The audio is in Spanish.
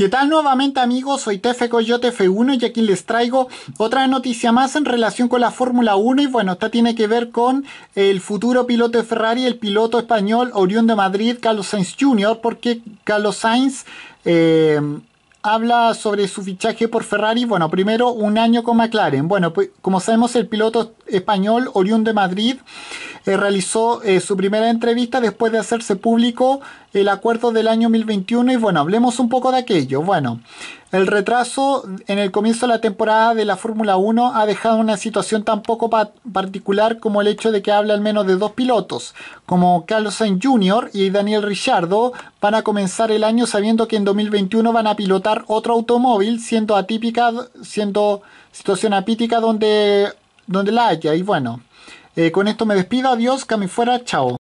¿Qué tal nuevamente amigos? Soy Tefe Coyote F1 y aquí les traigo otra noticia más en relación con la Fórmula 1 y bueno, esta tiene que ver con el futuro piloto de Ferrari, el piloto español Orión de Madrid, Carlos Sainz Jr., porque Carlos Sainz... Eh, habla sobre su fichaje por Ferrari. Bueno, primero un año con McLaren. Bueno, pues como sabemos el piloto español Orión de Madrid eh, realizó eh, su primera entrevista después de hacerse público el acuerdo del año 2021 y bueno, hablemos un poco de aquello. Bueno, el retraso en el comienzo de la temporada de la Fórmula 1 ha dejado una situación tan poco particular como el hecho de que hable al menos de dos pilotos, como Carlos Sainz Jr. y Daniel Ricciardo van a comenzar el año sabiendo que en 2021 van a pilotar otro automóvil, siendo atípica, siendo situación apítica donde donde la haya. Y bueno, eh, con esto me despido. Adiós, que fuera. Chao.